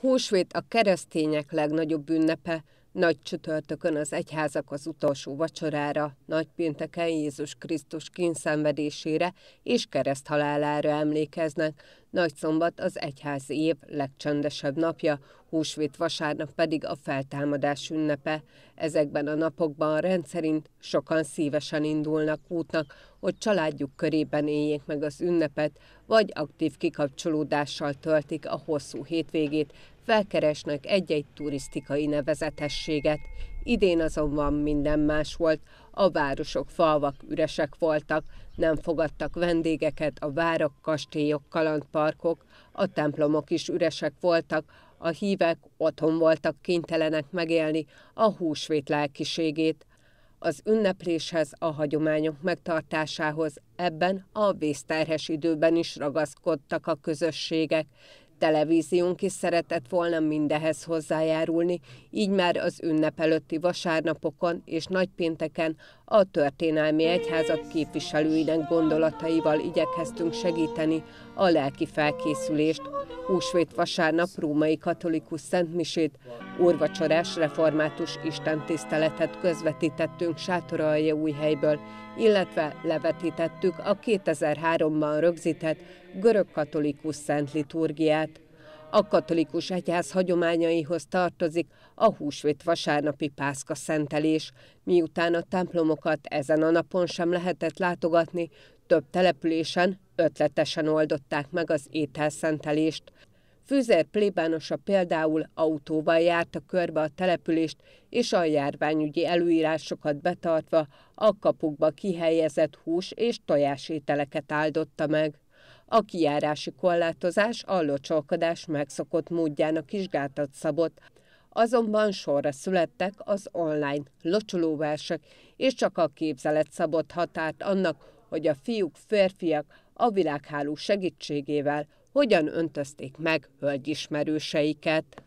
Húsvét a keresztények legnagyobb ünnepe, nagy csütörtökön az egyházak az utolsó vacsorára, nagy pénteken Jézus Krisztus kínszenvedésére és kereszt halálára emlékeznek, nagy szombat az egyházi év legcsendesebb napja, húsvét vasárnap pedig a feltámadás ünnepe. Ezekben a napokban rendszerint sokan szívesen indulnak útnak, hogy családjuk körében éljék meg az ünnepet, vagy aktív kikapcsolódással töltik a hosszú hétvégét, felkeresnek egy-egy turisztikai nevezetességet. Idén azonban minden más volt, a városok, falvak üresek voltak, nem fogadtak vendégeket a várak, kastélyok, kalandparkok, a templomok is üresek voltak, a hívek otthon voltak kénytelenek megélni a húsvét lelkiségét. Az ünnepléshez, a hagyományok megtartásához ebben a vészterhes időben is ragaszkodtak a közösségek, televíziónk is szeretett volna mindehez hozzájárulni, így már az ünnep előtti vasárnapokon és nagypénteken a történelmi egyházak képviselőinek gondolataival igyekeztünk segíteni a lelki felkészülést, húsvét vasárnap római katolikus szentmisét, úrvacsorás református istentiszteletet közvetítettünk Sátoralja helyből, illetve levetítettük a 2003-ban rögzített görög katolikus szent liturgiát. A katolikus egyház hagyományaihoz tartozik a húsvét vasárnapi pászka szentelés, miután a templomokat ezen a napon sem lehetett látogatni, több településen ötletesen oldották meg az ételszentelést. Füzer plébánosa például autóval járta körbe a települést, és a járványügyi előírásokat betartva a kapukba kihelyezett hús és tojás ételeket áldotta meg. A kijárási korlátozás a locsolkodás megszokott módjának is gátat szabott, azonban sorra születtek az online locsolóversek, és csak a képzelet szabott határt annak, hogy a fiúk, férfiak a világháló segítségével hogyan öntözték meg hölgyismerőseiket.